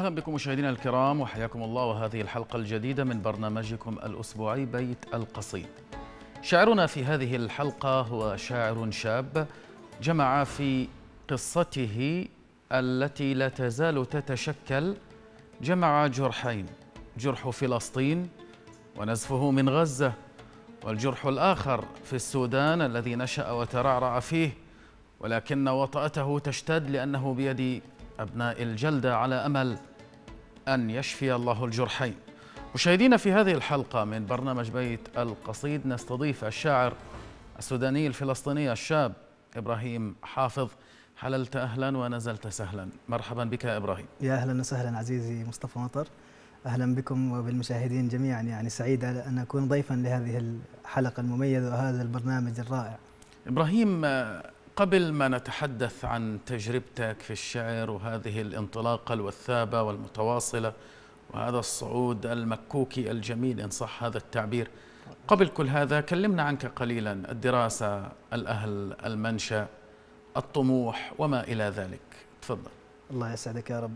أهلا بكم مشاهدينا الكرام وحياكم الله وهذه الحلقة الجديدة من برنامجكم الأسبوعي بيت القصيد شاعرنا في هذه الحلقة هو شاعر شاب جمع في قصته التي لا تزال تتشكل جمع جرحين جرح فلسطين ونزفه من غزة والجرح الآخر في السودان الذي نشأ وترعرع فيه ولكن وطأته تشتد لأنه بيد أبناء الجلدة على أمل أن يشفي الله الجرحين مشاهدينا في هذه الحلقة من برنامج بيت القصيد نستضيف الشاعر السوداني الفلسطيني الشاب إبراهيم حافظ حللت أهلا ونزلت سهلا مرحبا بك يا إبراهيم يا أهلا وسهلا عزيزي مصطفى مطر أهلا بكم وبالمشاهدين جميعا يعني سعيد أن أكون ضيفا لهذه الحلقة المميزة وهذا البرنامج الرائع إبراهيم قبل ما نتحدث عن تجربتك في الشعر وهذه الانطلاقة الوثابة والمتواصلة وهذا الصعود المكوكي الجميل إن صح هذا التعبير قبل كل هذا كلمنا عنك قليلا الدراسة الأهل المنشأ الطموح وما إلى ذلك تفضل الله يسعدك يا رب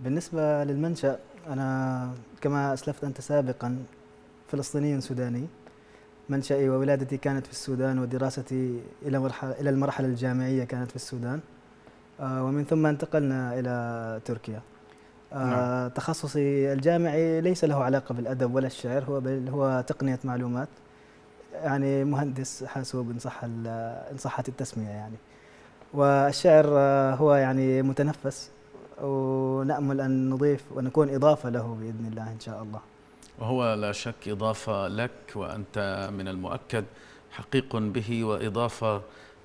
بالنسبة للمنشأ أنا كما أسلفت أنت سابقا فلسطيني سوداني منشئي وولادتي كانت في السودان ودراستي إلى مرحلة إلى المرحلة الجامعية كانت في السودان آه، ومن ثم انتقلنا إلى تركيا آه، نعم. تخصصي الجامعي ليس له علاقة بالأدب ولا الشعر هو بل هو تقنية معلومات يعني مهندس حاسوب إن صح إن صحت التسمية يعني والشعر آه، هو يعني متنفس ونأمل أن نضيف ونكون إضافة له بإذن الله إن شاء الله وهو لا شك إضافة لك وأنت من المؤكد حقيق به وإضافة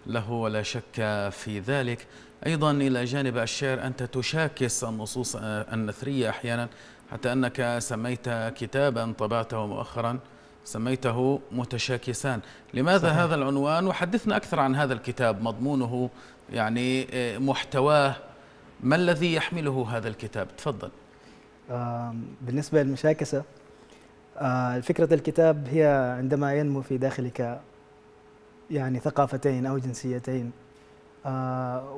له ولا شك في ذلك أيضا إلى جانب الشعر أنت تشاكس النصوص النثرية أحيانا حتى أنك سميت كتابا طبعته مؤخرا سميته متشاكسان لماذا صحيح. هذا العنوان وحدثنا أكثر عن هذا الكتاب مضمونه يعني آه، محتواه ما الذي يحمله هذا الكتاب تفضل بالنسبة للمشاكسة آه، فكرة الكتاب هي عندما ينمو في داخلك يعني ثقافتين أو جنسيتين آه،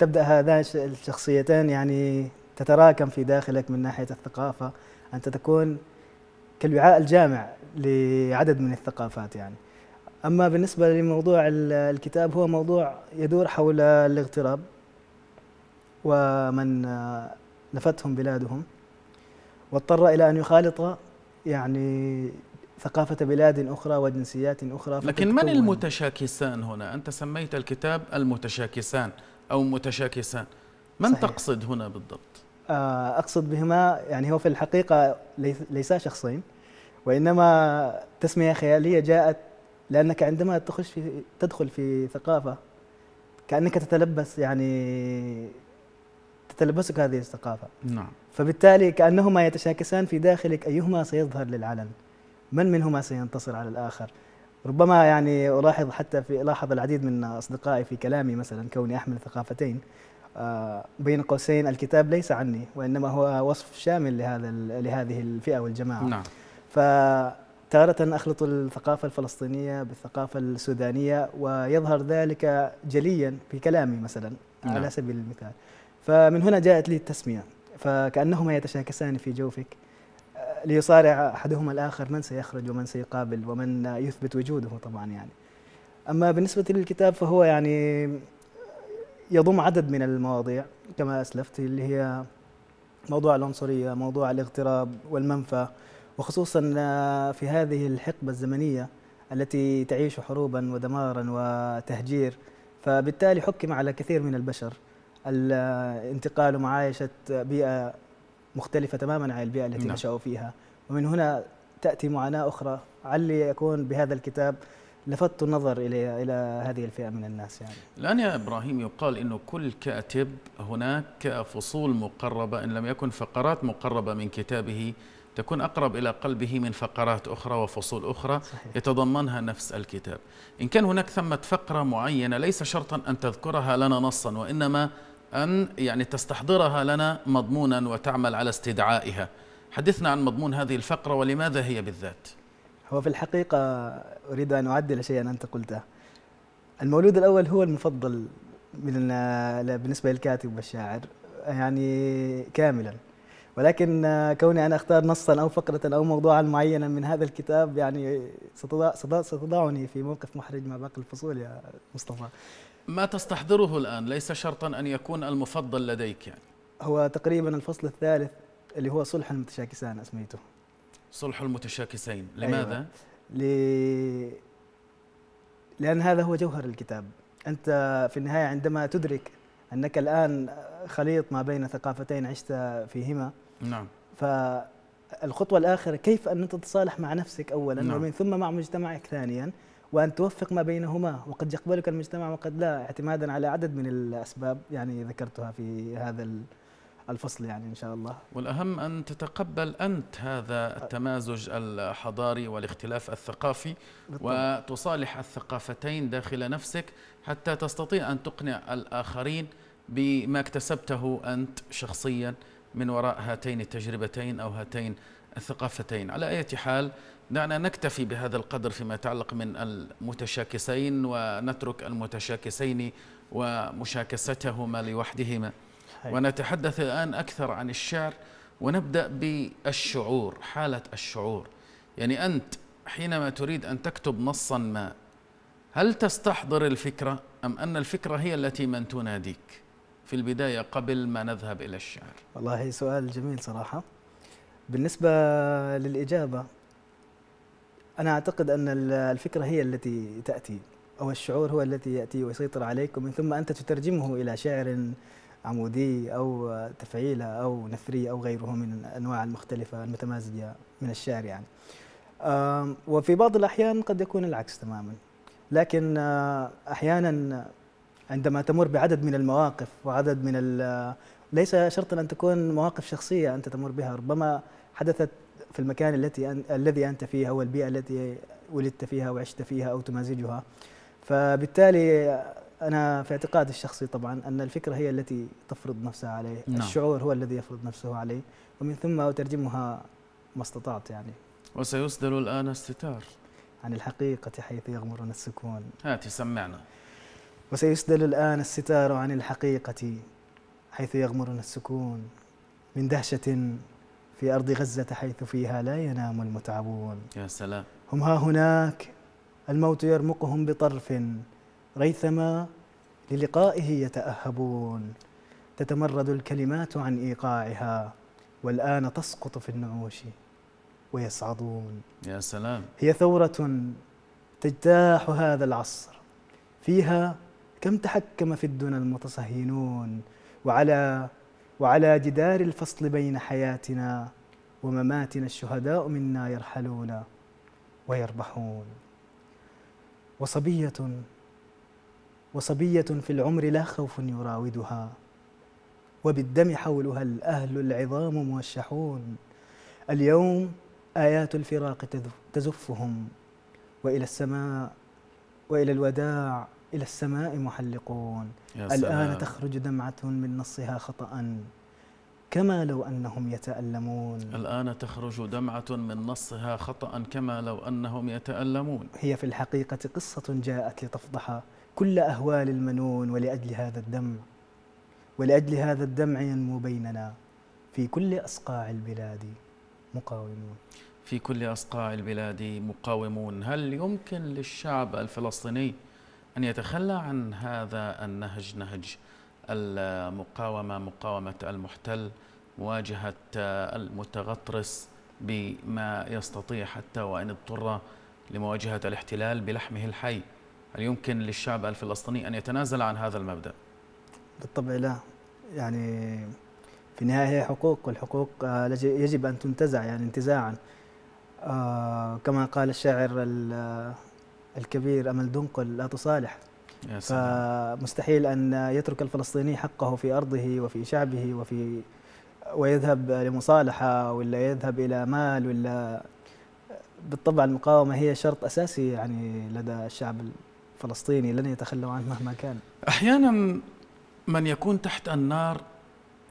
وتبدأ هذان الشخصيتان يعني تتراكم في داخلك من ناحية الثقافة أنت تكون كالوعاء الجامع لعدد من الثقافات يعني أما بالنسبة لموضوع الكتاب هو موضوع يدور حول الاغتراب ومن لفتهم بلادهم واضطر إلى أن يخالط يعني ثقافة بلاد أخرى وجنسيات أخرى لكن من المتشاكسان هنا؟ أنت سميت الكتاب المتشاكسان أو متشاكسان من صحيح. تقصد هنا بالضبط؟ آه، أقصد بهما يعني هو في الحقيقة ليسا شخصين وإنما تسمية خيالية جاءت لأنك عندما تخش في تدخل في ثقافة كأنك تتلبس يعني تتلبسك هذه الثقافة نعم فبالتالي كأنهما يتشاكسان في داخلك أيهما سيظهر للعلن من منهما سينتصر على الآخر ربما يعني ألاحظ حتى في لاحظ العديد من أصدقائي في كلامي مثلا كوني أحمل ثقافتين آه، بين قوسين الكتاب ليس عني وإنما هو وصف شامل لهذا لهذه الفئة والجماعة نعم. فتارة أخلط الثقافة الفلسطينية بالثقافة السودانية ويظهر ذلك جليا في كلامي مثلا نعم. على سبيل المثال فمن هنا جاءت لي التسمية فكأنهما يتشاكسان في جوفك ليصارع أحدهما الآخر من سيخرج ومن سيقابل ومن يثبت وجوده طبعا يعني أما بالنسبة للكتاب فهو يعني يضم عدد من المواضيع كما أسلفت اللي هي موضوع العنصرية موضوع الاغتراب والمنفى وخصوصا في هذه الحقبة الزمنية التي تعيش حروبا ودمارا وتهجير فبالتالي حكم على كثير من البشر الانتقال ومعايشه بيئه مختلفه تماما عن البيئه التي نعم. نشأوا فيها ومن هنا تاتي معاناه اخرى علي يكون بهذا الكتاب لفت النظر الى الى هذه الفئه من الناس يعني الان يا ابراهيم يقال انه كل كاتب هناك فصول مقربه ان لم يكن فقرات مقربه من كتابه تكون أقرب إلى قلبه من فقرات أخرى وفصول أخرى صحيح. يتضمنها نفس الكتاب إن كان هناك ثمة فقرة معينة ليس شرطا أن تذكرها لنا نصا وإنما أن يعني تستحضرها لنا مضمونا وتعمل على استدعائها حدثنا عن مضمون هذه الفقرة ولماذا هي بالذات هو في الحقيقة أريد أن أعدل شيئا أنت قلته المولود الأول هو المفضل من بالنسبة للكاتب والشاعر يعني كاملا ولكن كوني أنا أختار نصا أو فقرة أو موضوعا معينا من هذا الكتاب يعني ستضع ستضعني في موقف محرج مع باقي الفصول يا مصطفى ما تستحضره الآن ليس شرطا أن يكون المفضل لديك يعني هو تقريبا الفصل الثالث اللي هو صلح المتشاكسان أسميته صلح المتشاكسين أيوة. لماذا؟ أيوة. ل... لأن هذا هو جوهر الكتاب أنت في النهاية عندما تدرك أنك الآن خليط ما بين ثقافتين عشت فيهما نعم فالخطوة الآخرة كيف أن تتصالح مع نفسك أولا نعم. ومن ثم مع مجتمعك ثانيا وأن توفق ما بينهما وقد يقبلك المجتمع وقد لا اعتمادا على عدد من الأسباب يعني ذكرتها في هذا الفصل يعني إن شاء الله والأهم أن تتقبل أنت هذا التمازج الحضاري والاختلاف الثقافي بالطبع. وتصالح الثقافتين داخل نفسك حتى تستطيع أن تقنع الآخرين بما اكتسبته أنت شخصيا من وراء هاتين التجربتين أو هاتين الثقافتين على أي حال دعنا نكتفي بهذا القدر فيما يتعلق من المتشاكسين ونترك المتشاكسين ومشاكستهما لوحدهما حي. ونتحدث الآن أكثر عن الشعر ونبدأ بالشعور حالة الشعور يعني أنت حينما تريد أن تكتب نصا ما هل تستحضر الفكرة أم أن الفكرة هي التي من تناديك في البداية قبل ما نذهب إلى الشعر والله سؤال جميل صراحة بالنسبة للإجابة أنا أعتقد أن الفكرة هي التي تأتي أو الشعور هو الذي يأتي ويسيطر عليك ومن ثم أنت تترجمه إلى شعر عمودي أو تفعيلة أو نثري أو غيره من الأنواع المختلفة المتمازجة من الشعر يعني وفي بعض الأحيان قد يكون العكس تماما لكن آه، أحيانا عندما تمر بعدد من المواقف وعدد من ليس شرطا أن تكون مواقف شخصية أنت تمر بها ربما حدثت في المكان التي أن الذي أنت فيه أو البيئة التي ولدت فيها وعشت فيها أو تمازجها فبالتالي أنا في اعتقادي الشخصي طبعا أن الفكرة هي التي تفرض نفسها عليه نعم. الشعور هو الذي يفرض نفسه عليه ومن ثم أترجمها ما استطعت يعني وسيصدر الآن استتار عن الحقيقة حيث يغمرنا السكون هات سمعنا وسيسدل الآن الستار عن الحقيقة حيث يغمرنا السكون من دهشة في أرض غزة حيث فيها لا ينام المتعبون يا سلام هم ها هناك الموت يرمقهم بطرف ريثما للقائه يتأهبون تتمرد الكلمات عن إيقاعها والآن تسقط في النعوش ويصعدون يا سلام هي ثورة تجتاح هذا العصر فيها كم تحكم في الدنا المتصهينون وعلى وعلى جدار الفصل بين حياتنا ومماتنا الشهداء منا يرحلون ويربحون وصبية وصبية في العمر لا خوف يراودها وبالدم حولها الأهل العظام موشحون اليوم آيات الفراق تزفهم وإلى السماء وإلى الوداع إلى السماء محلقون الآن تخرج دمعة من نصها خطأ كما لو أنهم يتألمون الآن تخرج دمعة من نصها خطأ كما لو أنهم يتألمون هي في الحقيقة قصة جاءت لتفضح كل أهوال المنون ولأجل هذا الدمع ولأجل هذا الدمع ينمو بيننا في كل أصقاع البلاد مقاومون في كل أصقاع البلاد مقاومون هل يمكن للشعب الفلسطيني أن يتخلى عن هذا النهج نهج المقاومة مقاومة المحتل مواجهة المتغطرس بما يستطيع حتى وإن اضطر لمواجهة الاحتلال بلحمه الحي هل يمكن للشعب الفلسطيني أن يتنازل عن هذا المبدأ؟ بالطبع لا يعني في النهاية هي حقوق والحقوق آه، يجب أن تنتزع يعني انتزاعا آه، كما قال الشاعر الكبير أمل دنقل لا تصالح يا سلام. فمستحيل أن يترك الفلسطيني حقه في أرضه وفي شعبه وفي ويذهب لمصالحة ولا يذهب إلى مال ولا بالطبع المقاومة هي شرط أساسي يعني لدى الشعب الفلسطيني لن يتخلوا عنه مهما كان أحيانا من يكون تحت النار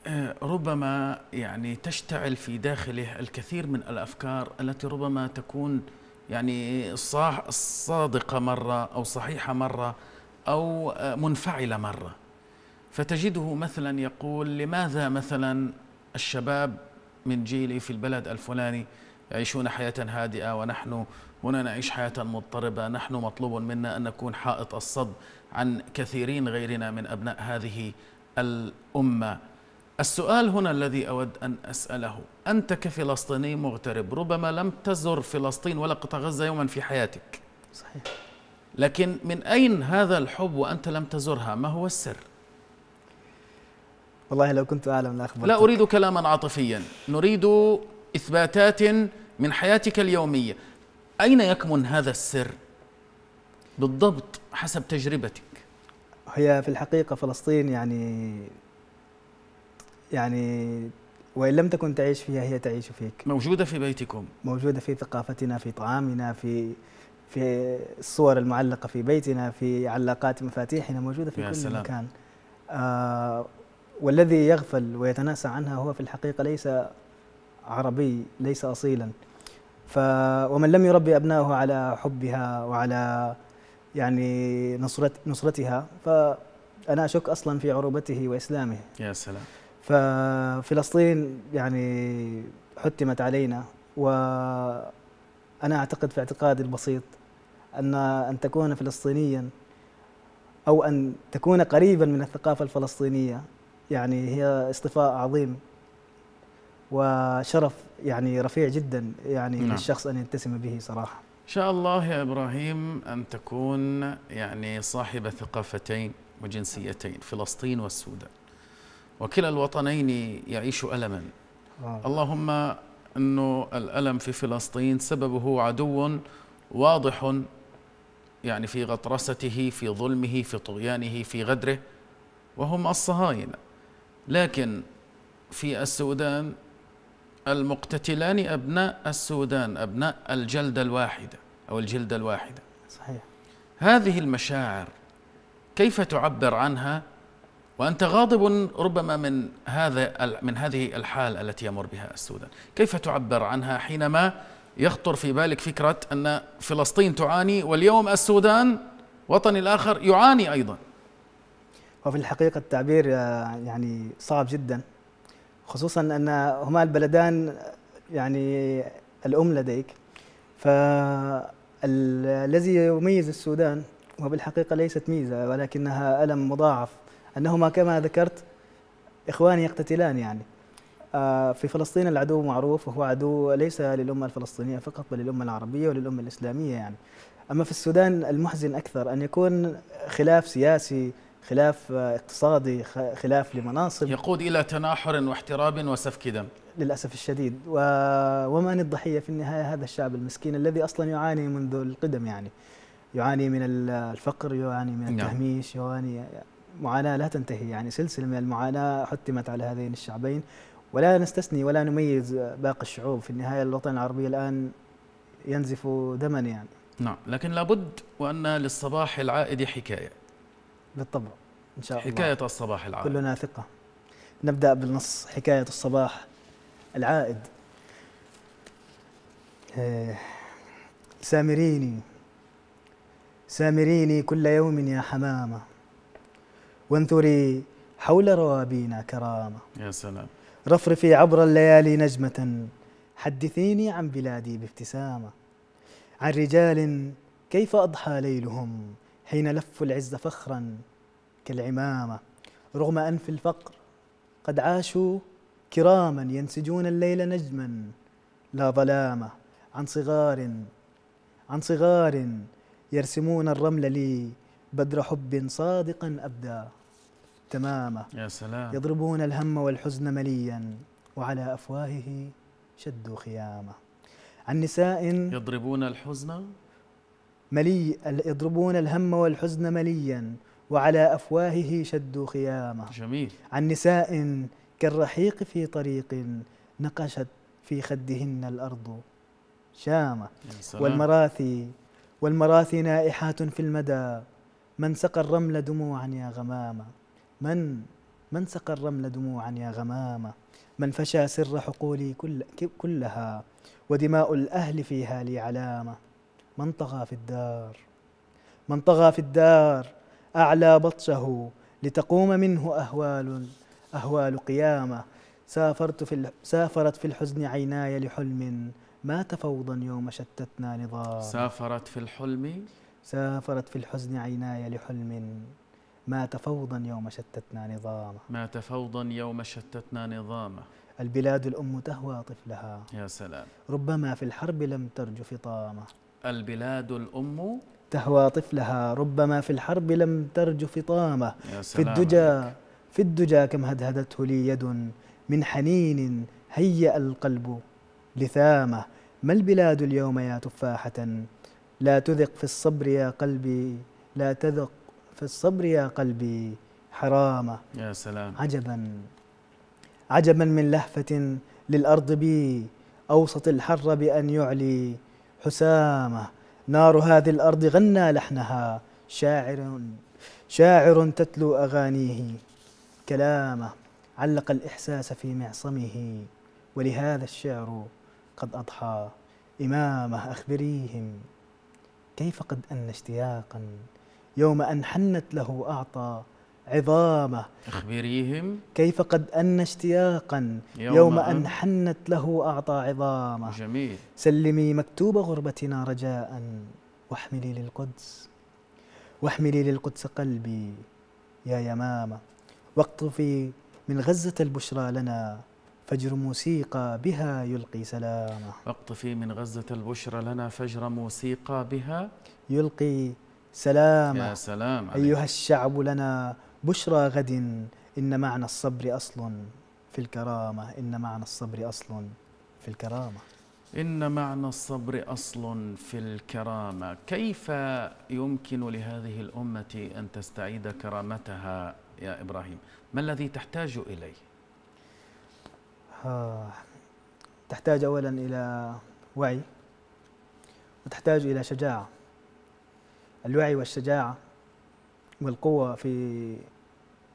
آه، ربما يعني تشتعل في داخله الكثير من الافكار التي ربما تكون يعني صاح صادقة مرة أو صحيحة مرة أو منفعلة مرة فتجده مثلا يقول لماذا مثلا الشباب من جيلي في البلد الفلاني يعيشون حياة هادئة ونحن هنا نعيش حياة مضطربة نحن مطلوب منا أن نكون حائط الصد عن كثيرين غيرنا من أبناء هذه الأمة السؤال هنا الذي أود أن أسأله أنت كفلسطيني مغترب ربما لم تزر فلسطين ولا قطاع غزة يوما في حياتك صحيح لكن من أين هذا الحب وأنت لم تزرها ما هو السر؟ والله لو كنت أعلم لأخبرتك لا أريد كلاما عاطفيا نريد إثباتات من حياتك اليومية أين يكمن هذا السر؟ بالضبط حسب تجربتك هي في الحقيقة فلسطين يعني يعني وإن لم تكن تعيش فيها هي تعيش فيك موجودة في بيتكم موجودة في ثقافتنا في طعامنا في في الصور المعلقة في بيتنا في علاقات مفاتيحنا موجودة في كل سلام. مكان آه والذي يغفل ويتناسى عنها هو في الحقيقة ليس عربي ليس أصيلا ف ومن لم يربي أبنائه على حبها وعلى يعني نصرت نصرتها فأنا أشك أصلا في عروبته وإسلامه يا سلام ففلسطين يعني حتمت علينا وأنا أعتقد في اعتقادي البسيط أن أن تكون فلسطينيا أو أن تكون قريبا من الثقافة الفلسطينية يعني هي اصطفاء عظيم وشرف يعني رفيع جدا يعني نعم. للشخص أن ينتسم به صراحة إن شاء الله يا إبراهيم أن تكون يعني صاحب ثقافتين وجنسيتين فلسطين والسودان وكلا الوطنين يعيش ألما آه. اللهم أنه الألم في فلسطين سببه عدو واضح يعني في غطرسته في ظلمه في طغيانه في غدره وهم الصهاينة لكن في السودان المقتتلان أبناء السودان أبناء الجلدة الواحدة أو الجلدة الواحدة صحيح هذه المشاعر كيف تعبر عنها وأنت غاضب ربما من هذا من هذه الحال التي يمر بها السودان كيف تعبر عنها حينما يخطر في بالك فكرة أن فلسطين تعاني واليوم السودان وطني الآخر يعاني أيضا وفي الحقيقة التعبير آه، يعني صعب جدا خصوصا أن هما البلدان يعني الأم لديك فالذي يميز السودان وبالحقيقة ليست ميزة ولكنها ألم مضاعف أنهما كما ذكرت إخوان يقتتلان يعني آه، في فلسطين العدو معروف وهو عدو ليس للأمة الفلسطينية فقط بل للأمة العربية وللأمة الإسلامية يعني أما في السودان المحزن أكثر أن يكون خلاف سياسي خلاف آه، اقتصادي خلاف لمناصب يقود إلى تناحر واحتراب وسفك دم للأسف الشديد و... ومن الضحية في النهاية هذا الشعب المسكين الذي أصلا يعاني منذ القدم يعني يعاني من الفقر يعاني من نعم. التهميش يعاني معاناة لا تنتهي يعني سلسلة من المعاناة حتمت على هذين الشعبين ولا نستثني ولا نميز باقي الشعوب في النهاية الوطن العربي الآن ينزف دما يعني نعم لكن لابد وأن للصباح العائد حكاية بالطبع إن شاء الله حكاية الصباح العائد كلنا ثقة نبدأ بالنص حكاية الصباح العائد آه، سامريني سامريني كل يوم يا حمامه وانثري حول روابينا كرامة يا سلام رفرفي عبر الليالي نجمة حدثيني عن بلادي بابتسامة عن رجال كيف أضحى ليلهم حين لفوا العز فخرا كالعمامة رغم أنف الفقر قد عاشوا كراما ينسجون الليل نجما لا ظلامة عن صغار عن صغار يرسمون الرمل لي بدر حب صادقا أبدى تماما يا سلام يضربون الهم والحزن مليا وعلى أفواهه شدوا خيامه عن نساء يضربون الحزن ملي يضربون الهم والحزن مليا وعلى أفواهه شدوا خيامه جميل عن نساء كالرحيق في طريق نقشت في خدهن الأرض شامة والمراثي والمراثي نائحات في المدى من سقى الرمل دموعا يا غمامة من من سقى الرمل دموعا يا غمامة من فشى سر حقولي كل كلها ودماء الأهل فيها لي علامة من طغى في الدار من طغى في الدار أعلى بطشه لتقوم منه أهوال أهوال قيامة سافرت في سافرت في الحزن عيناي لحلم مات فوضا يوم شتتنا نظام سافرت في الحلم سافرت في الحزن عيناي لحلم مات فوضا يوم شتتنا نظامه مات فوضا يوم شتتنا نظامه البلاد الأم تهوى طفلها يا سلام ربما في الحرب لم ترج فطامه البلاد الأم تهوى طفلها ربما في الحرب لم ترج فطامه في الدجا في الدجا كم هدهدته لي يد من حنين هيأ القلب لثامه ما البلاد اليوم يا تفاحة لا تذق في الصبر يا قلبي لا تذق فالصبر يا قلبي حرامة يا سلام عجبا عجبا من لهفة للأرض بي أوسط الحر بأن يعلي حسامة نار هذه الأرض غنى لحنها شاعر شاعر تتلو أغانيه كلامه علق الإحساس في معصمه ولهذا الشعر قد أضحى إمامه أخبريهم كيف قد أن اشتياقا يوم أن حنت له أعطى عظامه أخبريهم كيف قد أن اشتياقا يوم, يوم أن حنت له أعطى عظامه جميل سلمي مكتوب غربتنا رجاء واحملي للقدس واحملي للقدس قلبي يا يمامة واقطفي من غزة البشرى لنا فجر موسيقى بها يلقي سلامة واقطفي من غزة البشرى لنا فجر موسيقى بها يلقي سلاما يا سلام عليك. أيها الشعب لنا بشرى غد إن معنى الصبر أصل في الكرامة إن معنى الصبر أصل في الكرامة إن معنى الصبر أصل في الكرامة كيف يمكن لهذه الأمة أن تستعيد كرامتها يا إبراهيم ما الذي تحتاج إليه آه. تحتاج أولا إلى وعي وتحتاج إلى شجاعة الوعي والشجاعة والقوة في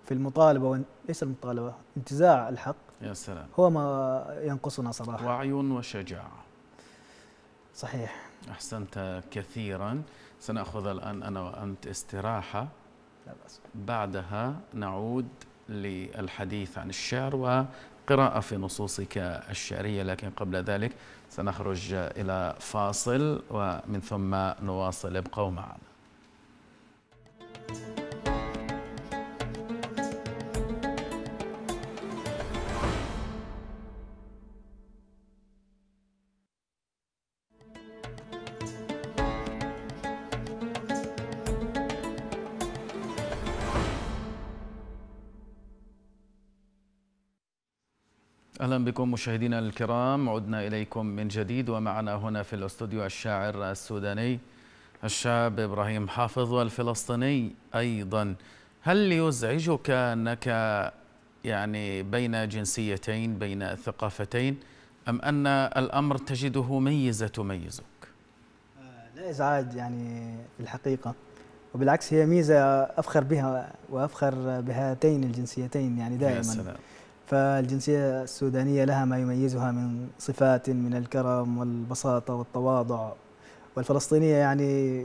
في المطالبة ليس المطالبة انتزاع الحق يا سلام هو ما ينقصنا صراحة وعي وشجاعة صحيح أحسنت كثيرا سنأخذ الآن أنا وأنت استراحة لا بأس بعدها نعود للحديث عن الشعر وقراءة في نصوصك الشعرية لكن قبل ذلك سنخرج إلى فاصل ومن ثم نواصل ابقوا معنا اهلا بكم مشاهدينا الكرام عدنا اليكم من جديد ومعنا هنا في الاستوديو الشاعر السوداني الشاب إبراهيم حافظ والفلسطيني أيضا هل يزعجك أنك يعني بين جنسيتين بين ثقافتين أم أن الأمر تجده ميزة تميزك لا إزعاج يعني في الحقيقة وبالعكس هي ميزة أفخر بها وأفخر بهاتين الجنسيتين يعني دائما يا سلام. فالجنسية السودانية لها ما يميزها من صفات من الكرم والبساطة والتواضع والفلسطينيه يعني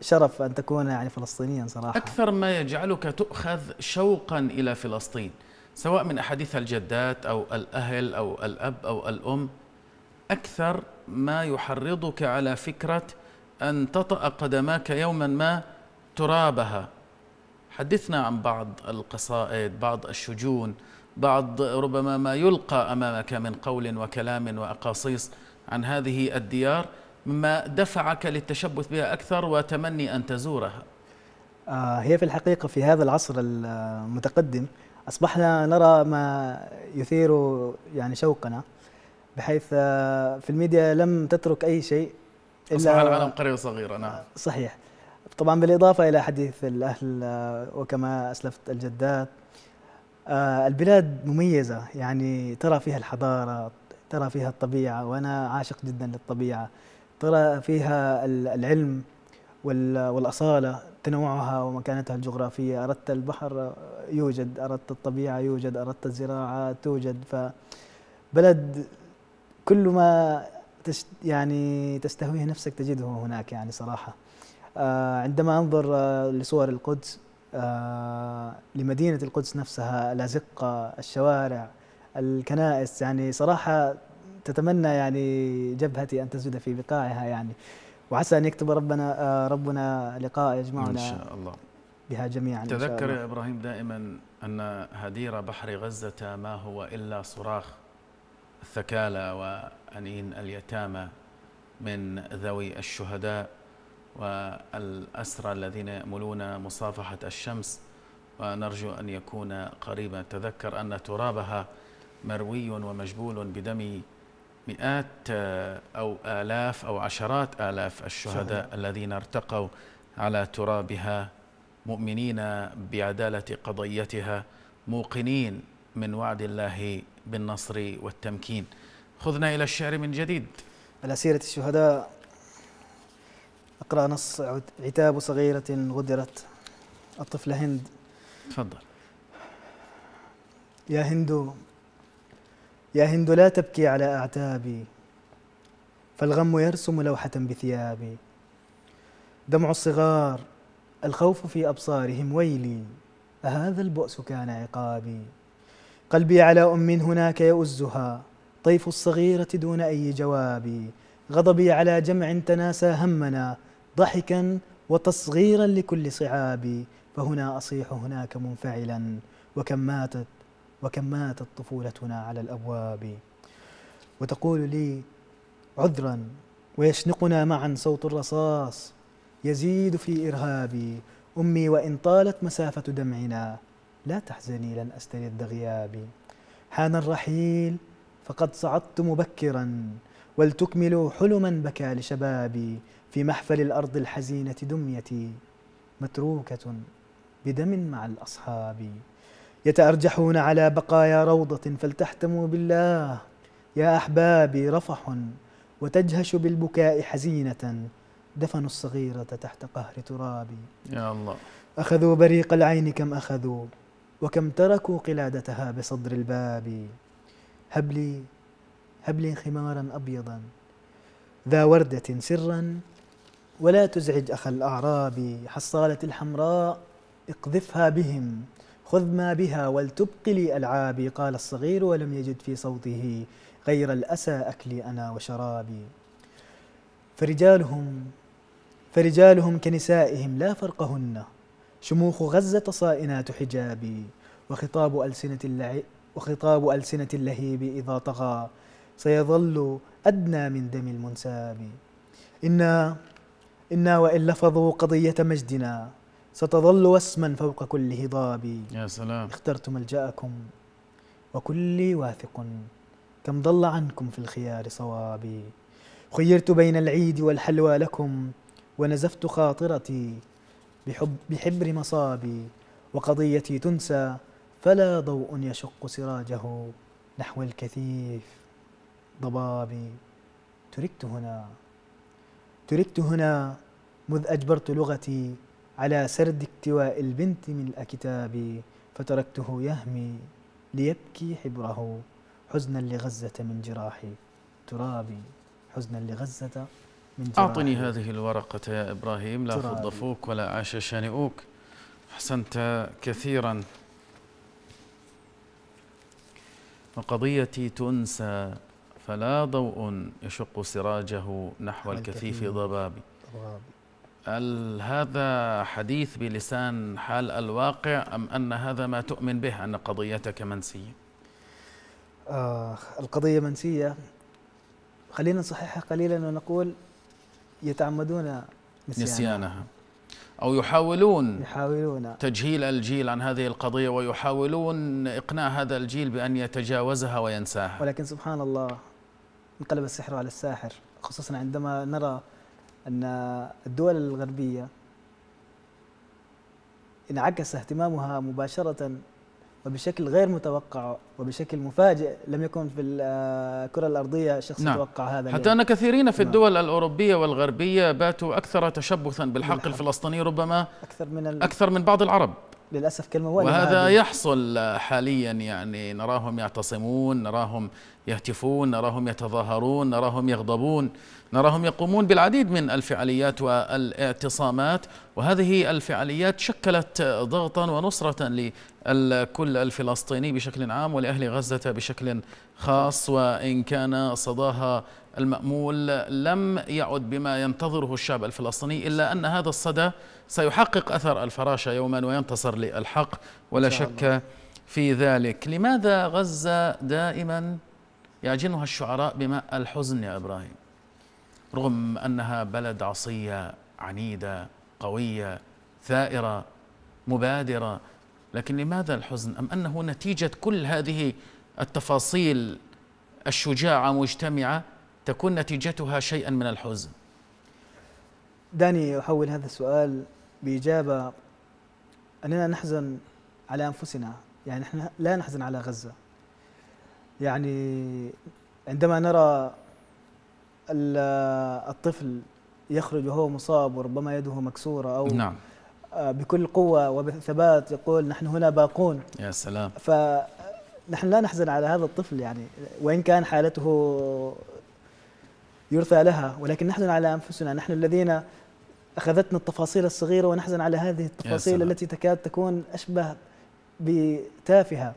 شرف ان تكون يعني فلسطينيا صراحه اكثر ما يجعلك تؤخذ شوقا الى فلسطين سواء من احاديث الجدات او الاهل او الاب او الام اكثر ما يحرضك على فكره ان تطأ قدماك يوما ما ترابها حدثنا عن بعض القصائد بعض الشجون بعض ربما ما يلقى امامك من قول وكلام واقاصيص عن هذه الديار مما دفعك للتشبث بها أكثر وتمني أن تزورها آه، هي في الحقيقة في هذا العصر المتقدم أصبحنا نرى ما يثير يعني شوقنا بحيث آه، في الميديا لم تترك أي شيء إلا أصبح العالم قرية صغيرة نعم آه، صحيح طبعا بالإضافة إلى حديث الأهل وكما أسلفت الجدات البلاد مميزة يعني ترى فيها الحضارة ترى فيها الطبيعة وأنا عاشق جدا للطبيعة طلع فيها العلم والأصالة تنوعها ومكانتها الجغرافية أردت البحر يوجد أردت الطبيعة يوجد أردت الزراعة توجد فبلد كل ما يعني تستهويه نفسك تجده هناك يعني صراحة آه، عندما أنظر لصور القدس آه، لمدينة القدس نفسها الأزقة الشوارع الكنائس يعني صراحة تتمنى يعني جبهتي أن تسجد في بقائها يعني وعسى أن يكتب ربنا آه، ربنا لقاء يجمعنا إن شاء الله بها جميعا تذكر إن شاء الله. يا إبراهيم دائما أن هدير بحر غزة ما هو إلا صراخ الثكالى وأنين اليتامى من ذوي الشهداء والأسرى الذين يأملون مصافحة الشمس ونرجو أن يكون قريبا تذكر أن ترابها مروي ومجبول بدم مئات آه، أو آلاف أو عشرات آلاف الشهداء صحيح. الذين ارتقوا على ترابها مؤمنين بعدالة قضيتها موقنين من وعد الله بالنصر والتمكين خذنا إلى الشعر من جديد على سيرة الشهداء أقرأ نص عتاب صغيرة غدرت الطفلة هند تفضل يا هند يا هند لا تبكي على أعتابي فالغم يرسم لوحة بثيابي دمع الصغار الخوف في أبصارهم ويلي أهذا البؤس كان عقابي قلبي على أم هناك يؤزها طيف الصغيرة دون أي جواب غضبي على جمع تناسى همنا ضحكا وتصغيرا لكل صعابي فهنا أصيح هناك منفعلا وكم ماتت وكم ماتت طفولتنا على الأبواب وتقول لي عذرا ويشنقنا معا صوت الرصاص يزيد في إرهابي أمي وإن طالت مسافة دمعنا لا تحزني لن أسترد غيابي حان الرحيل فقد صعدت مبكرا ولتكملوا حلما بكى لشبابي في محفل الأرض الحزينة دميتي متروكة بدم مع الأصحاب يتأرجحون على بقايا روضة فلتحتموا بالله يا أحبابي رفح وتجهش بالبكاء حزينة دفنوا الصغيرة تحت قهر ترابي يا الله أخذوا بريق العين كم أخذوا وكم تركوا قلادتها بصدر الباب هب لي هب لي خمارا أبيضا ذا وردة سرا ولا تزعج أخ الأعراب حصالة الحمراء اقذفها بهم خذ ما بها ولتبقي لي ألعابي قال الصغير ولم يجد في صوته غير الأسى أكلي أنا وشرابي فرجالهم فرجالهم كنسائهم لا فرقهن شموخ غزة صائنات حجابي وخطاب ألسنة وخطاب ألسنة اللهيب إذا طغى سيظل أدنى من دم المنساب إنا إنا وإن لفظوا قضية مجدنا ستظل وسما فوق كل هضاب يا سلام اخترت ملجأكم وكلي واثق كم ضل عنكم في الخيار صوابي خيرت بين العيد والحلوى لكم ونزفت خاطرتي بحب بحبر مصابي وقضيتي تنسى فلا ضوء يشق سراجه نحو الكثيف ضبابي تركت هنا تركت هنا مذ أجبرت لغتي على سرد اكتواء البنت من الأكتاب فتركته يهمي ليبكي حبره حزنا لغزة من جراحي ترابي حزنا لغزة من جراحي أعطني هذه الورقة يا إبراهيم لا فضفوك ولا عاش شانئوك أحسنت كثيرا وقضيتي تنسى فلا ضوء يشق سراجه نحو الكثيف ضبابي هل هذا حديث بلسان حال الواقع أم أن هذا ما تؤمن به أن قضيتك منسية؟ آه القضية منسية خلينا نصححها قليلا ونقول يتعمدون نسيانها, نسيانها. أو يحاولون يحاولون تجهيل الجيل عن هذه القضية ويحاولون إقناع هذا الجيل بأن يتجاوزها وينساها ولكن سبحان الله انقلب السحر على الساحر خصوصا عندما نرى أن الدول الغربية انعكس اهتمامها مباشرة وبشكل غير متوقع وبشكل مفاجئ لم يكن في آه، الكرة الأرضية شخص نعم. يتوقع هذا حتى أن كثيرين في نعم. الدول الأوروبية والغربية باتوا أكثر تشبثا بالحق الفلسطيني ربما أكثر من, أكثر من بعض العرب للأسف كلمة وهذا وهذا يحصل حاليا يعني نراهم يعتصمون نراهم يهتفون نراهم يتظاهرون نراهم يغضبون نراهم يقومون بالعديد من الفعاليات والاعتصامات وهذه الفعاليات شكلت ضغطا ونصرة للكل الفلسطيني بشكل عام ولأهل غزة بشكل خاص وإن كان صداها المأمول لم يعد بما ينتظره الشعب الفلسطيني إلا أن هذا الصدى سيحقق أثر الفراشة يوما وينتصر للحق ولا شك في ذلك لماذا غزة دائما يعجنها الشعراء بماء الحزن يا إبراهيم رغم أنها بلد عصية عنيدة قوية ثائرة مبادرة لكن لماذا الحزن أم أنه نتيجة كل هذه التفاصيل الشجاعة مجتمعة تكون نتيجتها شيئا من الحزن دعني أحول هذا السؤال بإجابة أننا نحزن على أنفسنا يعني نحن لا نحزن على غزة يعني عندما نرى الطفل يخرج وهو مصاب وربما يده مكسورة أو نعم. آه، بكل قوة وبثبات يقول نحن هنا باقون يا سلام فنحن لا نحزن على هذا الطفل يعني وإن كان حالته يرثى لها ولكن نحزن على أنفسنا نحن الذين أخذتنا التفاصيل الصغيرة ونحزن على هذه التفاصيل التي تكاد تكون أشبه بتافهة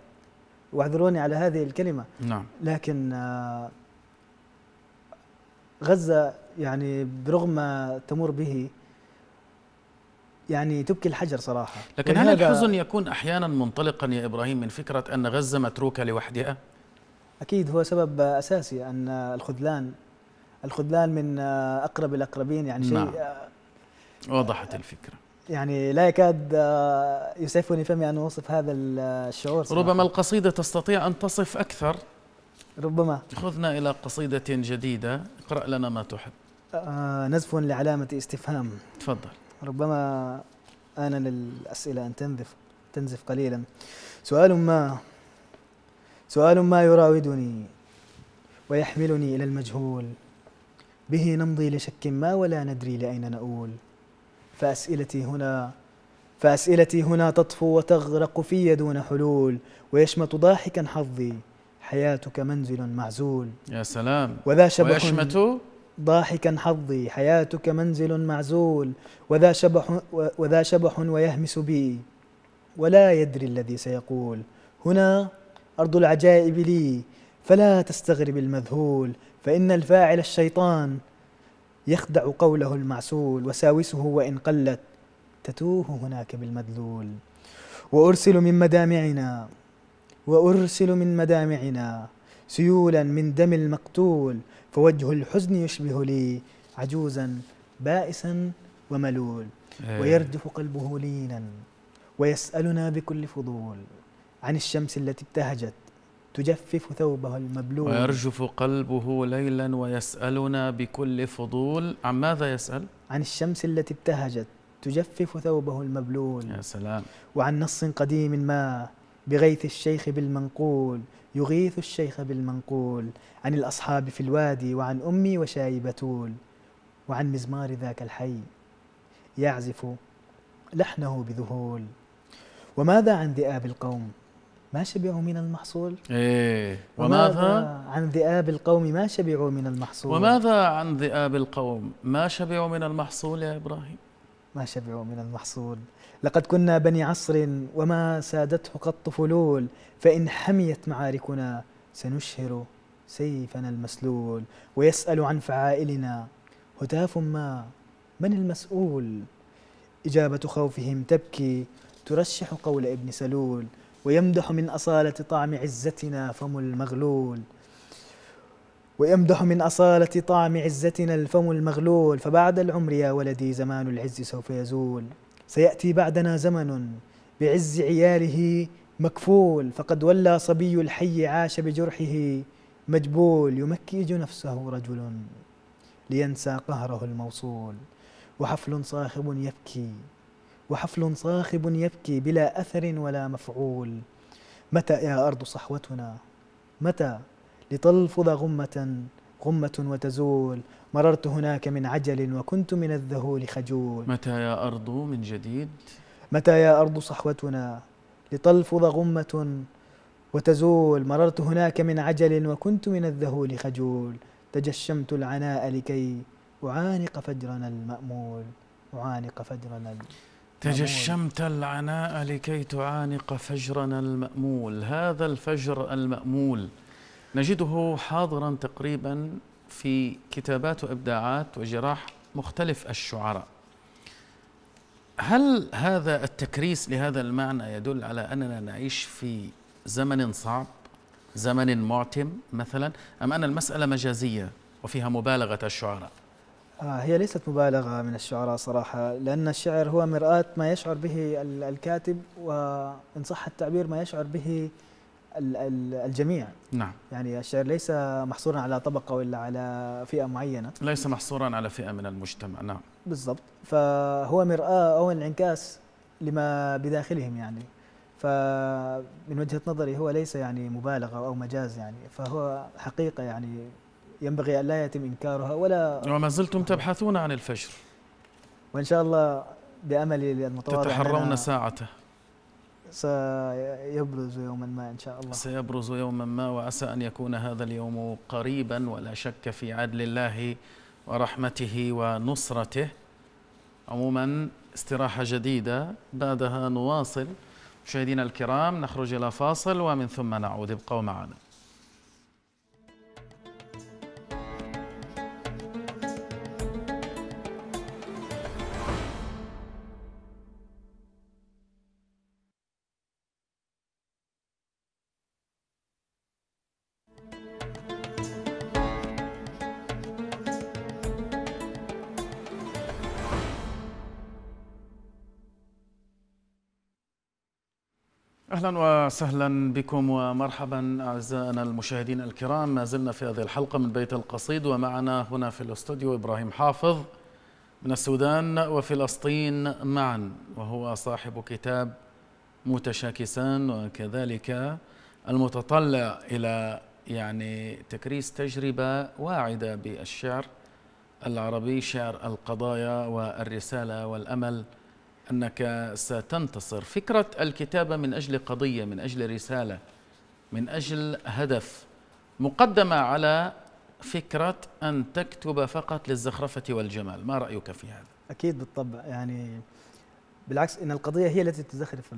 واعذروني على هذه الكلمة نعم. لكن آه، غزة يعني برغم ما تمر به يعني تبكي الحجر صراحة لكن هل الحزن يكون أحيانا منطلقا يا إبراهيم من فكرة أن غزة متروكة لوحدها؟ أكيد هو سبب أساسي أن الخذلان الخذلان من آه، اقرب الاقربين يعني شيء نعم. آه، وضحت الفكره يعني لا يكاد آه، يسعفني فمي ان اوصف هذا الشعور صراحة. ربما القصيده تستطيع ان تصف اكثر ربما خذنا الى قصيده جديده اقرا لنا ما تحب آه نزف لعلامه استفهام تفضل ربما آن للأسئلة أن تنزف تنزف قليلا سؤال ما سؤال ما يراودني ويحملني إلى المجهول به نمضي لشك ما ولا ندري لأين نؤول فأسئلتي هنا فأسئلتي هنا تطفو وتغرق في دون حلول ويشمت ضاحكا حظي حياتك منزل معزول يا سلام وذا شبح ويشمت ضاحكا حظي حياتك منزل معزول وذا شبح وذا شبح ويهمس بي ولا يدري الذي سيقول هنا أرض العجائب لي فلا تستغرب المذهول فإن الفاعل الشيطان يخدع قوله المعسول وساوسه وإن قلت تتوه هناك بالمدلول وأرسل من مدامعنا وأرسل من مدامعنا سيولا من دم المقتول فوجه الحزن يشبه لي عجوزا بائسا وملول إيه. ويرجف قلبه لينا ويسألنا بكل فضول عن الشمس التي ابتهجت تجفف ثوبه المبلول ويرجف قلبه ليلا ويسألنا بكل فضول عن ماذا يسأل؟ عن الشمس التي ابتهجت تجفف ثوبه المبلول يا سلام وعن نص قديم ما بغيث الشيخ بالمنقول يغيث الشيخ بالمنقول عن الأصحاب في الوادي وعن أمي وشاي بتول وعن مزمار ذاك الحي يعزف لحنه بذهول وماذا عن ذئاب القوم ما شبعوا من المحصول إيه وماذا, وماذا عن ذئاب القوم ما شبعوا من المحصول وماذا عن ذئاب القوم ما شبعوا من المحصول يا إبراهيم ما شبعوا من المحصول لقد كنا بني عصر وما سادته قط فلول فإن حميت معاركنا سنشهر سيفنا المسلول ويسأل عن فعائلنا هتاف ما من المسؤول إجابة خوفهم تبكي ترشح قول ابن سلول ويمدح من أصالة طعم عزتنا فم المغلول ويمدح من أصالة طعم عزتنا الفم المغلول فبعد العمر يا ولدي زمان العز سوف يزول سيأتي بعدنا زمن بعز عياله مكفول فقد ولى صبي الحي عاش بجرحه مجبول يمكيج نفسه رجل لينسى قهره الموصول وحفل صاخب يبكي وحفل صاخب يبكي بلا أثر ولا مفعول متى يا أرض صحوتنا متى لتلفظ غمة غمة وتزول مررت هناك من عجل وكنت من الذهول خجول متى يا أرض من جديد متى يا أرض صحوتنا لتلفظ غمة وتزول مررت هناك من عجل وكنت من الذهول خجول تجشمت العناء لكي أعانق فجرنا المأمول أعانق فجرنا المأمول تجشمت العناء لكي تعانق فجرنا المأمول هذا الفجر المأمول نجده حاضرا تقريبا في كتابات وإبداعات وجراح مختلف الشعراء هل هذا التكريس لهذا المعنى يدل على أننا نعيش في زمن صعب زمن معتم مثلا أم أن المسألة مجازية وفيها مبالغة الشعراء آه، هي ليست مبالغة من الشعراء صراحة لأن الشعر هو مرآة ما يشعر به الكاتب وإن صح التعبير ما يشعر به الجميع نعم يعني الشعر ليس محصورا على طبقة ولا على فئة معينة ليس محصورا على فئة من المجتمع نعم بالضبط فهو مرآة أو انعكاس لما بداخلهم يعني فمن وجهة نظري هو ليس يعني مبالغة أو مجاز يعني فهو حقيقة يعني ينبغي أن لا يتم إنكارها ولا وما زلتم تبحثون عن الفجر وإن شاء الله بأمل المتواضع تتحرون ساعته سيبرز يوما ما إن شاء الله سيبرز يوما ما وعسى أن يكون هذا اليوم قريبا ولا شك في عدل الله ورحمته ونصرته عموما استراحة جديدة بعدها نواصل مشاهدينا الكرام نخرج إلى فاصل ومن ثم نعود ابقوا معنا أهلا وسهلا بكم ومرحبا أعزائنا المشاهدين الكرام ما زلنا في هذه الحلقة من بيت القصيد ومعنا هنا في الاستوديو إبراهيم حافظ من السودان وفلسطين معا وهو صاحب كتاب متشاكسان وكذلك المتطلع إلى يعني تكريس تجربة واعدة بالشعر العربي شعر القضايا والرسالة والأمل أنك ستنتصر فكرة الكتابة من أجل قضية من أجل رسالة من أجل هدف مقدمة على فكرة أن تكتب فقط للزخرفة والجمال ما رأيك في هذا؟ أكيد بالطبع يعني بالعكس إن القضية هي التي تزخرف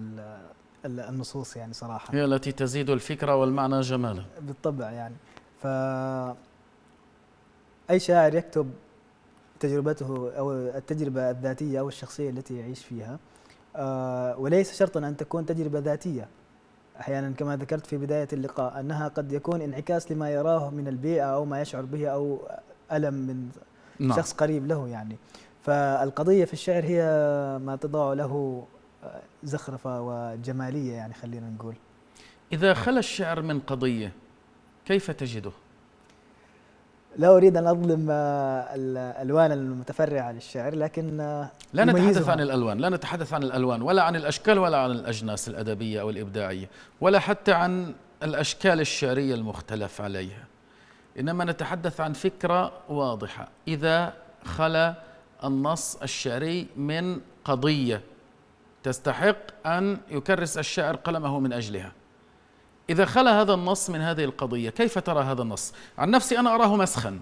النصوص يعني صراحة هي التي تزيد الفكرة والمعنى جمالا بالطبع يعني ف أي شاعر يكتب تجربته أو التجربة الذاتية أو الشخصية التي يعيش فيها آه، وليس شرطا أن تكون تجربة ذاتية أحيانا كما ذكرت في بداية اللقاء أنها قد يكون انعكاس لما يراه من البيئة أو ما يشعر به أو ألم من نعم. شخص قريب له يعني فالقضية في الشعر هي ما تضاع له زخرفة وجمالية يعني خلينا نقول إذا خلى الشعر من قضية كيف تجده؟ لا اريد ان اظلم آه، الالوان المتفرعه للشعر لكن آه، لا نتحدث عن الالوان لا نتحدث عن الالوان ولا عن الاشكال ولا عن الاجناس الادبيه او الابداعيه ولا حتى عن الاشكال الشعريه المختلف عليها انما نتحدث عن فكره واضحه اذا خلا النص الشعري من قضيه تستحق ان يكرس الشاعر قلمه من اجلها إذا خلى هذا النص من هذه القضية كيف ترى هذا النص؟ عن نفسي أنا أراه مسخا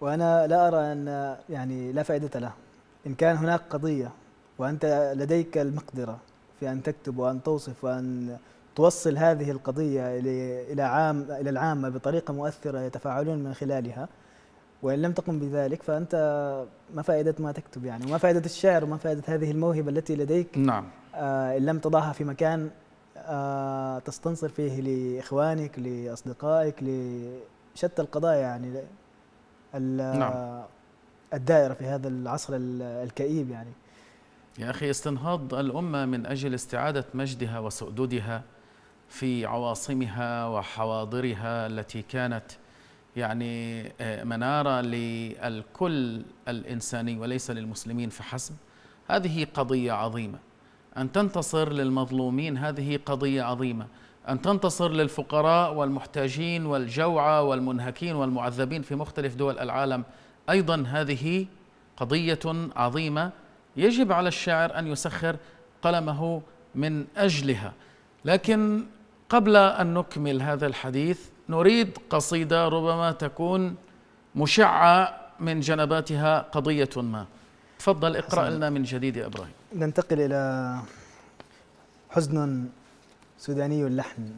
وأنا لا أرى أن يعني لا فائدة له إن كان هناك قضية وأنت لديك المقدرة في أن تكتب وأن توصف وأن توصل هذه القضية إلى عام إلى العامة بطريقة مؤثرة يتفاعلون من خلالها وإن لم تقم بذلك فأنت ما فائدة ما تكتب يعني وما فائدة الشعر وما فائدة هذه الموهبة التي لديك نعم آه، إن لم تضعها في مكان تستنصر فيه لاخوانك لاصدقائك لشتى القضايا يعني نعم. الدائره في هذا العصر الكئيب يعني يا اخي استنهاض الامه من اجل استعاده مجدها وسؤددها في عواصمها وحواضرها التي كانت يعني آه، مناره للكل الانساني وليس للمسلمين فحسب هذه قضيه عظيمه أن تنتصر للمظلومين هذه قضية عظيمة أن تنتصر للفقراء والمحتاجين والجوعى والمنهكين والمعذبين في مختلف دول العالم أيضا هذه قضية عظيمة يجب على الشاعر أن يسخر قلمه من أجلها لكن قبل أن نكمل هذا الحديث نريد قصيدة ربما تكون مشعة من جنباتها قضية ما تفضل اقرأ لنا من جديد يا إبراهيم ننتقل إلى حزن سوداني اللحن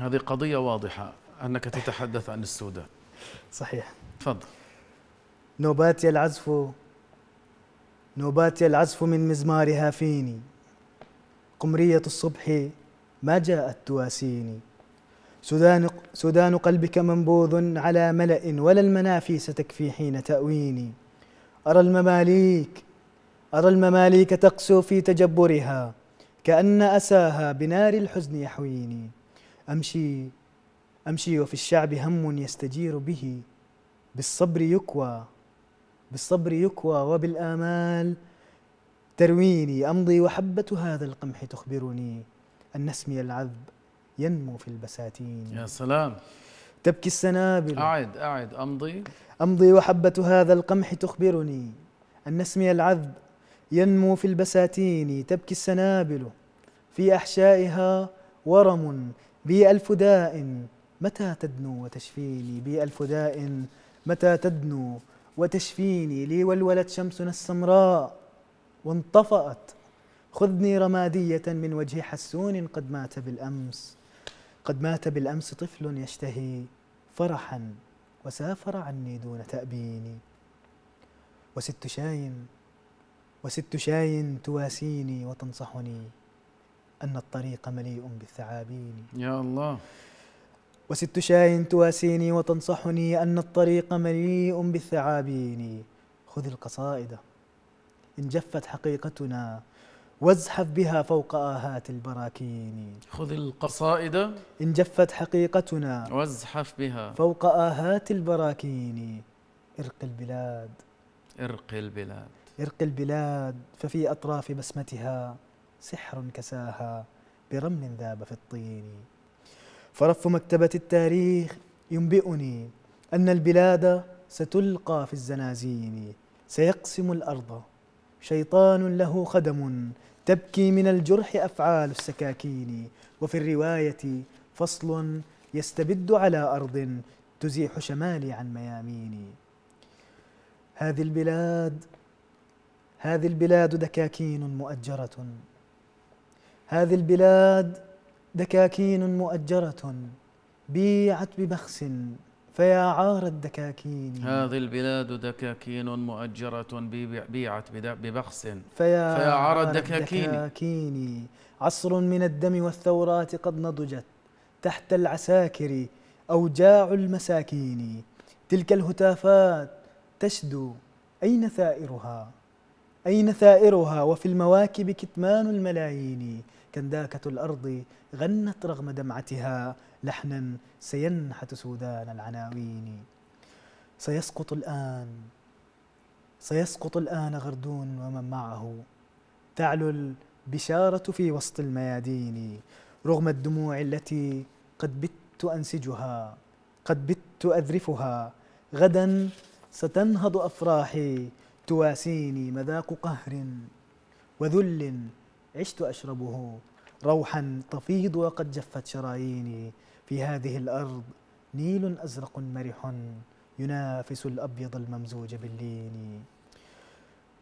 هذه قضية واضحة أنك تتحدث عن السودان صحيح تفضل نوباتي العزف نوباتي العزف من مزمارها فيني قمرية الصبح ما جاءت تواسيني سودان, سودان قلبك منبوذ على ملأ ولا المنافي ستكفي حين تأويني أرى المماليك أرى المماليك تقسو في تجبرها كأن أساها بنار الحزن يحويني أمشي أمشي وفي الشعب هم يستجير به بالصبر يكوى بالصبر يكوى وبالآمال ترويني أمضي وحبة هذا القمح تخبرني أن اسمي العذب ينمو في البساتين يا سلام تبكي السنابل أعد أعد أمضي أمضي وحبة هذا القمح تخبرني أن اسمي العذب ينمو في البساتين تبكي السنابل في أحشائها ورم بي ألف داء متى تدنو وتشفيني بي ألف داء متى تدنو وتشفيني لي ولولت شمسنا السمراء وانطفأت خذني رمادية من وجه حسون قد مات بالأمس قد مات بالأمس طفل يشتهي فرحا وسافر عني دون تأبيني وست شاي وست شاي تواسيني وتنصحني أن الطريق مليء بالثعابين يا الله وست شاي تواسيني وتنصحني أن الطريق مليء بالثعابين خذ القصائد إن جفت حقيقتنا وازحف بها فوق آهات البراكين خذ القصائد إن جفت حقيقتنا وازحف بها فوق آهات البراكين إرق البلاد إرق البلاد إرق البلاد ففي أطراف بسمتها سحر كساها برمل ذاب في الطين فرف مكتبة التاريخ ينبئني أن البلاد ستلقى في الزنازين سيقسم الأرض شيطان له خدم تبكي من الجرح أفعال السكاكين وفي الرواية فصل يستبد على أرض تزيح شمالي عن مياميني هذه البلاد هذه البلاد دكاكين مؤجرة هذه البلاد دكاكين مؤجرة بيعت ببخس فيا عار الدكاكين هذه البلاد دكاكين مؤجرة بيعت ببخس فيا, فيا عار الدكاكين, الدكاكين عصر من الدم والثورات قد نضجت تحت العساكر أوجاع المساكين تلك الهتافات تشدو أين ثائرها أين ثائرها وفي المواكب كتمان الملايين كنداكة الأرض غنت رغم دمعتها لحنا سينحت سودان العناوين سيسقط الآن سيسقط الآن غردون ومن معه تعلو البشارة في وسط الميادين رغم الدموع التي قد بت أنسجها قد بت أذرفها غدا ستنهض أفراحي تواسيني مذاق قهر وذل عشت أشربه روحا تفيض وقد جفت شراييني في هذه الأرض نيل أزرق مرح ينافس الأبيض الممزوج باللين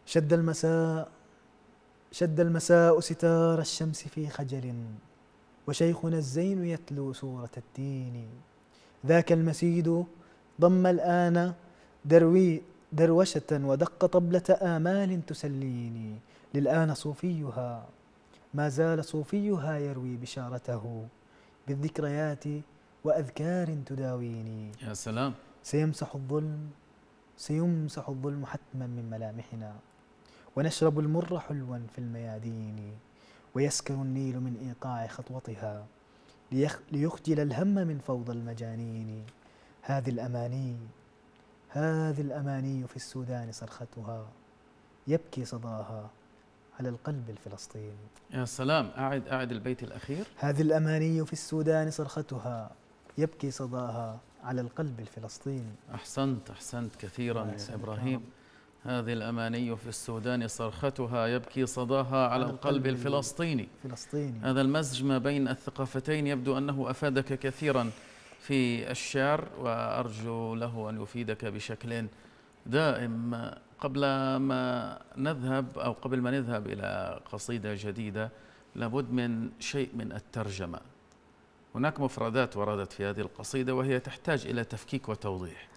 شد المساء شد المساء ستار الشمس في خجل وشيخنا الزين يتلو سورة الدين ذاك المسيد ضم الآن دروي دروشة ودق طبلة آمال تسليني للآن صوفيها ما زال صوفيها يروي بشارته بالذكريات وأذكار تداويني يا سلام سيمسح الظلم سيمسح الظلم حتما من ملامحنا ونشرب المر حلوا في الميادين ويسكر النيل من إيقاع خطوتها ليخجل الهم من فوضى المجانين هذه الأماني هذه الأماني في السودان صرختها يبكي صداها على القلب الفلسطيني يا سلام أعد أعد البيت الأخير هذه الأماني في السودان صرختها يبكي صداها على القلب الفلسطيني أحسنت أحسنت كثيرا يا إبراهيم هذه الأماني في السودان صرختها يبكي صداها على القلب الفلسطيني فلسطيني هذا المزج ما بين الثقافتين يبدو أنه أفادك كثيرا في الشعر وأرجو له أن يفيدك بشكل دائم قبل ما نذهب أو قبل ما نذهب إلى قصيدة جديدة لابد من شيء من الترجمة هناك مفردات وردت في هذه القصيدة وهي تحتاج إلى تفكيك وتوضيح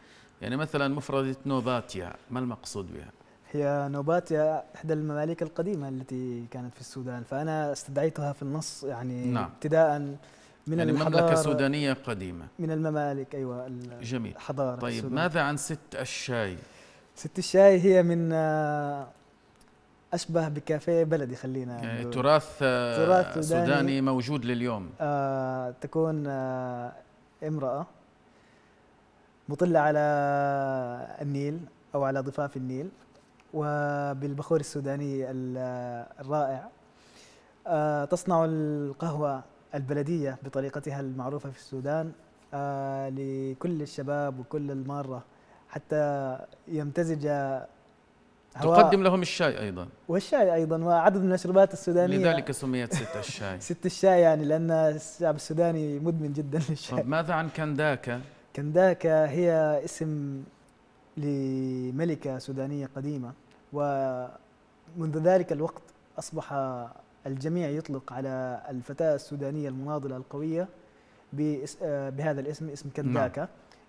يعني مثلا مفردة نوباتيا ما المقصود بها؟ هي نوباتيا إحدى المماليك القديمة التي كانت في السودان فأنا استدعيتها في النص يعني نعم. ابتداء من يعني المملكة سودانية قديمة من الممالك أيوة جميل الحضارة طيب السودانية. ماذا عن ست الشاي؟ ست الشاي هي من آه، أشبه بكافيه بلدي خلينا يعني تراث آه، تراث سوداني, سوداني موجود لليوم آه تكون آه امرأة مطلة على النيل أو على ضفاف النيل وبالبخور السوداني الرائع آه، تصنع القهوة البلدية بطريقتها المعروفة في السودان آه، لكل الشباب وكل المارة حتى يمتزج تقدم لهم الشاي ايضا والشاي ايضا وعدد من المشروبات السودانيه لذلك سميت ست الشاي ست الشاي يعني لان الشعب السوداني مدمن جدا للشاي ماذا عن كنداكا؟ كنداكا هي اسم لملكه سودانيه قديمه ومنذ ذلك الوقت اصبح الجميع يطلق على الفتاة السودانية المناضلة القوية آه، بهذا الاسم اسم كنداكا نعم.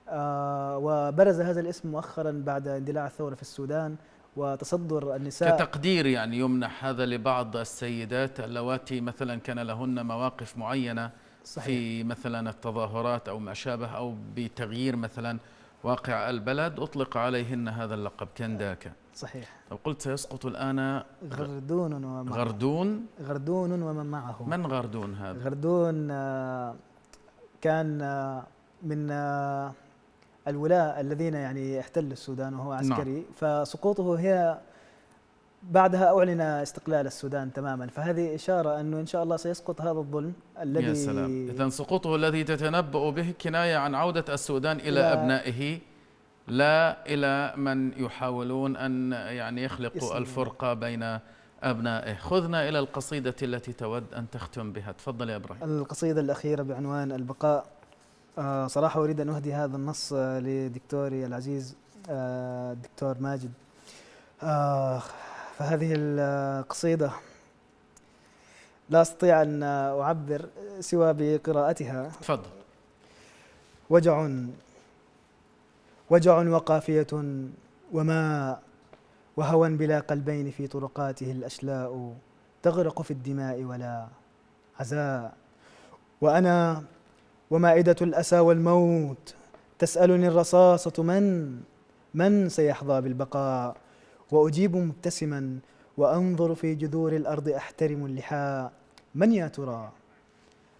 آه، وبرز هذا الاسم مؤخرا بعد اندلاع الثورة في السودان وتصدر النساء كتقدير يعني يمنح هذا لبعض السيدات اللواتي مثلا كان لهن مواقف معينة صحيح. في مثلا التظاهرات أو ما شابه أو بتغيير مثلا واقع البلد أطلق عليهن هذا اللقب كنداكا صحيح طب قلت سيسقط الآن غردون ومن معه غردون غردون ومن معه من غردون هذا؟ غردون آه، كان آه، من آه، الولاة الذين يعني احتلوا السودان وهو نعم. عسكري نعم. فسقوطه هي بعدها أعلن استقلال السودان تماما فهذه إشارة أنه إن شاء الله سيسقط هذا الظلم الذي يا سلام إذا سقوطه الذي تتنبأ به كناية عن عودة السودان إلى أبنائه لا إلى من يحاولون أن يعني يخلقوا الفرقة بين أبنائه خذنا إلى القصيدة التي تود أن تختم بها تفضل يا إبراهيم القصيدة الأخيرة بعنوان البقاء آه، صراحة أريد أن أهدي هذا النص آه، لدكتوري العزيز آه، الدكتور ماجد فهذه القصيدة لا أستطيع أن أعبر سوى بقراءتها تفضل وجع وجع وقافية وماء وهوى بلا قلبين في طرقاته الأشلاء تغرق في الدماء ولا عزاء وأنا ومائدة الأسى والموت تسألني الرصاصة من من سيحظى بالبقاء وأجيب مبتسما وأنظر في جذور الأرض أحترم اللحاء من يا ترى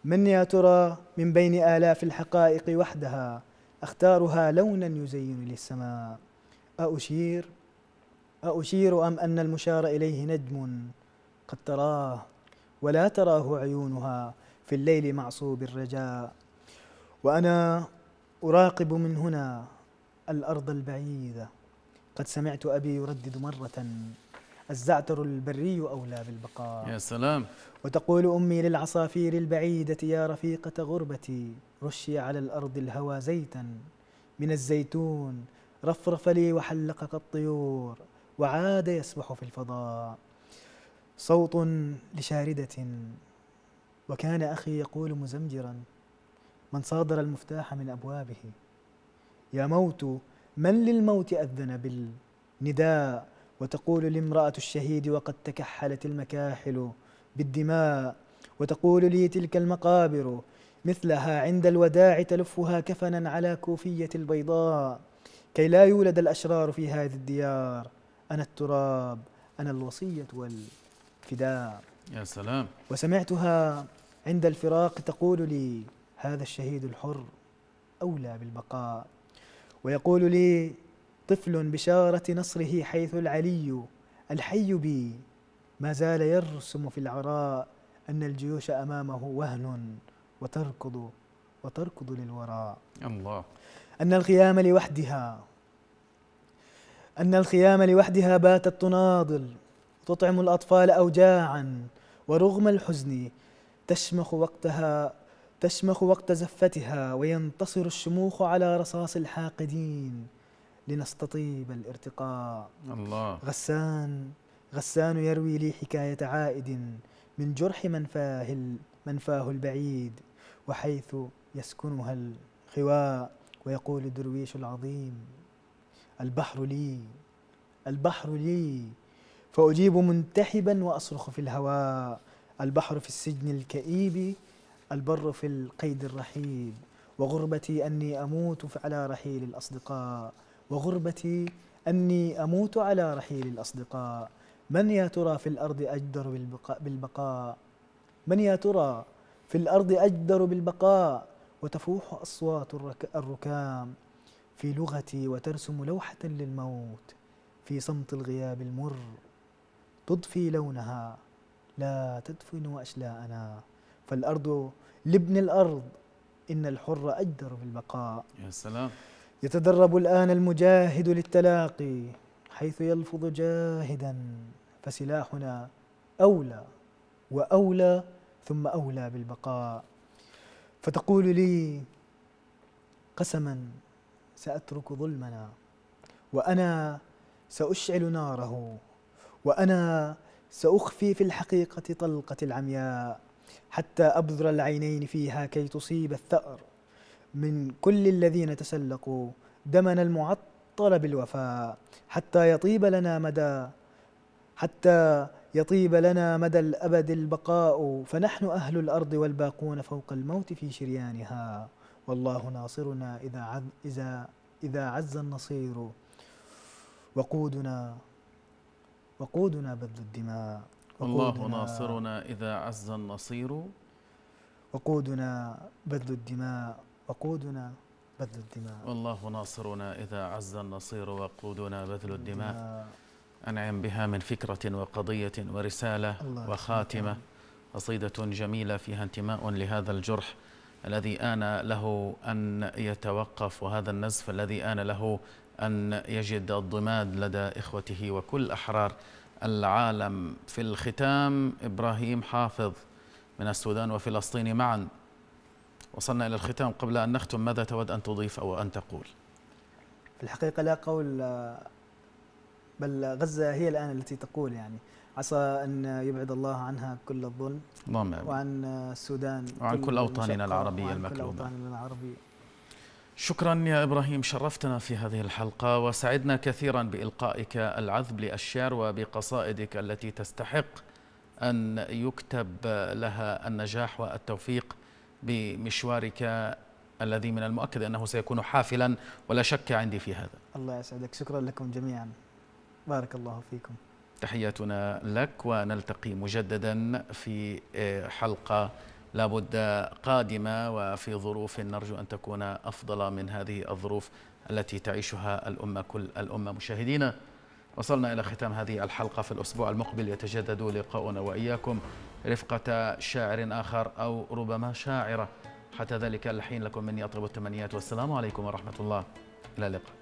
من يا ترى من بين آلاف الحقائق وحدها أختارها لونا يزين لي السماء أأشير أأشير أم أن المشار إليه نجم قد تراه ولا تراه عيونها في الليل معصوب الرجاء وأنا أراقب من هنا الأرض البعيدة قد سمعت أبي يردد مرة الزعتر البري أولى بالبقاء يا سلام وتقول أمي للعصافير البعيدة يا رفيقة غربتي رشي على الأرض الهوى زيتا من الزيتون رفرف لي وحلق كالطيور وعاد يسبح في الفضاء صوت لشاردة وكان أخي يقول مزمجرا من صادر المفتاح من أبوابه يا موت من للموت أذن بالنداء وتقول لامرأة الشهيد وقد تكحلت المكاحل بالدماء وتقول لي تلك المقابر مثلها عند الوداع تلفها كفنا على كوفية البيضاء كي لا يولد الأشرار في هذه الديار أنا التراب أنا الوصية والفداء يا سلام وسمعتها عند الفراق تقول لي هذا الشهيد الحر أولى بالبقاء ويقول لي طفل بشارة نصره حيث العلي الحي بي ما زال يرسم في العراء أن الجيوش أمامه وهن وتركض وتركض للوراء الله أن الخيام لوحدها أن الخيام لوحدها باتت تناضل تطعم الأطفال أوجاعا ورغم الحزن تشمخ وقتها تشمخ وقت زفتها وينتصر الشموخ على رصاص الحاقدين لنستطيب الارتقاء الله غسان غسان يروي لي حكاية عائد من جرح من فاه من فاه البعيد وحيث يسكنها الخواء ويقول الدرويش العظيم البحر لي البحر لي فأجيب منتحبا وأصرخ في الهواء البحر في السجن الكئيب البر في القيد الرحيب وغربتي أني أموت على رحيل الأصدقاء وغربتي أني أموت على رحيل الأصدقاء من يا ترى في الأرض أجدر بالبقاء من يا ترى في الأرض أجدر بالبقاء وتفوح أصوات الركام في لغتي وترسم لوحة للموت في صمت الغياب المر تضفي لونها لا تدفن أشلاءنا فالأرض لابن الأرض إن الحر أجدر بالبقاء يا سلام يتدرب الآن المجاهد للتلاقي حيث يلفظ جاهدا فسلاحنا أولى وأولى ثم أولى بالبقاء فتقول لي قسما سأترك ظلمنا وأنا سأشعل ناره وأنا سأخفي في الحقيقة طلقة العمياء حتى أبذر العينين فيها كي تصيب الثأر من كل الذين تسلقوا دمنا المعطل بالوفاء حتى يطيب لنا مدى حتى يطيب لنا مدى الأبد البقاء فنحن أهل الأرض والباقون فوق الموت في شريانها والله ناصرنا إذا عز إذا إذا عز النصير وقودنا وقودنا بذل الدماء والله ناصرنا إذا عز النصير وقودنا بذل الدماء وقودنا بذل الدماء والله ناصرنا إذا عز النصير وقودنا بذل الدماء أنعم بها من فكرة وقضية ورسالة وخاتمة قصيدة جميلة فيها انتماء لهذا الجرح الذي آن له أن يتوقف وهذا النزف الذي آن له أن يجد الضماد لدى إخوته وكل أحرار العالم في الختام إبراهيم حافظ من السودان وفلسطين معاً وصلنا إلى الختام قبل أن نختم ماذا تود أن تضيف أو أن تقول في الحقيقة لا قول بل غزة هي الآن التي تقول يعني عسى أن يبعد الله عنها كل الظلم اللهم نعم. وعن السودان وعن كل, كل أوطاننا العربية المكروبة شكرا يا إبراهيم شرفتنا في هذه الحلقة وسعدنا كثيرا بإلقائك العذب للشعر وبقصائدك التي تستحق أن يكتب لها النجاح والتوفيق بمشوارك الذي من المؤكد أنه سيكون حافلا ولا شك عندي في هذا الله يسعدك شكرا لكم جميعا بارك الله فيكم تحياتنا لك ونلتقي مجددا في آه، حلقة لابد قادمة وفي ظروف نرجو أن تكون أفضل من هذه الظروف التي تعيشها الأمة كل الأمة مشاهدينا وصلنا إلى ختام هذه الحلقة في الأسبوع المقبل يتجدد لقاؤنا وإياكم رفقة شاعر آخر أو ربما شاعرة حتى ذلك الحين لكم مني أطيب التمنيات والسلام عليكم ورحمة الله إلى اللقاء